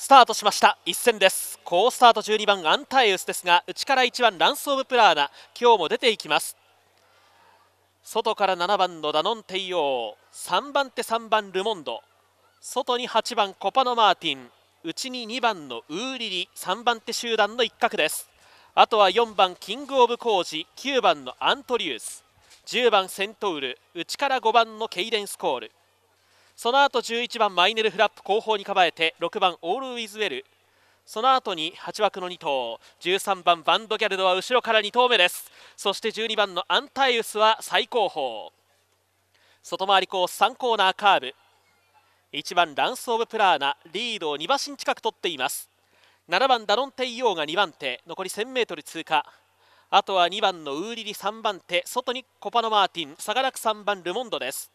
スタートしました一戦です好スタート12番アンタエウスですが内から1番ランス・オブ・プラーナ今日も出ていきます外から7番のダノン・テイオー3番手3番ルモンド外に8番コパノ・マーティン内に2番のウーリリ3番手集団の一角ですあとは4番キング・オブ・コージ9番のアントリウス10番セントウル内から5番のケイデンスコールその後11番マイネルフラップ後方に構えて6番オールウィズウェルその後に8枠の2頭13番バンドギャルドは後ろから2頭目ですそして12番のアンタイウスは最後方外回りコース3コーナーカーブ1番ランス・オブ・プラーナリードを2馬身近く取っています7番ダロンテイオーが2番手残り 1000m 通過あとは2番のウーリリ3番手外にコパノ・マーティン下がらく3番ルモンドです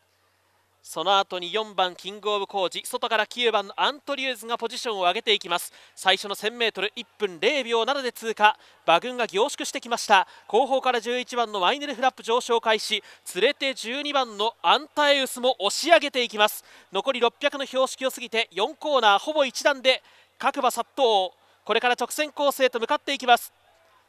その後に4番キングオブコージ外から9番のアントリューズがポジションを上げていきます最初の 1000m1 分0秒7で通過馬群が凝縮してきました後方から11番のワイネルフラップ上昇開始連れて12番のアンタエウスも押し上げていきます残り600の標識を過ぎて4コーナーほぼ1段で各馬殺到これから直線コースへと向かっていきます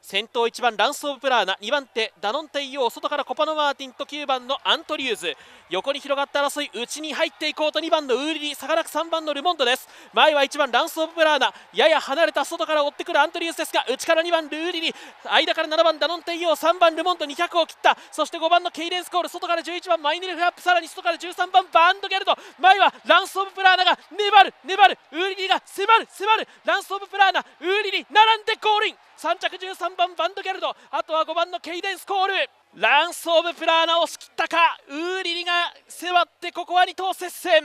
先頭1番ランス・オブ・プラーナ2番手ダノンテイオー外からコパノ・マーティンと9番のアントリューズ横に広がった争い内に入っていこうと2番のウーリリ下がらく3番のルモンドです前は1番ランス・オブ・プラーナやや離れた外から追ってくるアントリューズですが内から2番ルーリリ間から7番ダノンテイオー3番ルモンド200を切ったそして5番のケイレンスコール外から11番マイネル・フラップさらに外から13番バンド・ャルド前はランス・オブ・プラーナが粘る粘るウーリリが迫る迫るランス・オブ・プラーナウーリリ並んでゴールイン3着13番バンドギャルドあとは5番のケイデンスコールランス・オブ・プラーナ押し切ったかウーリリが迫ってここは2頭接戦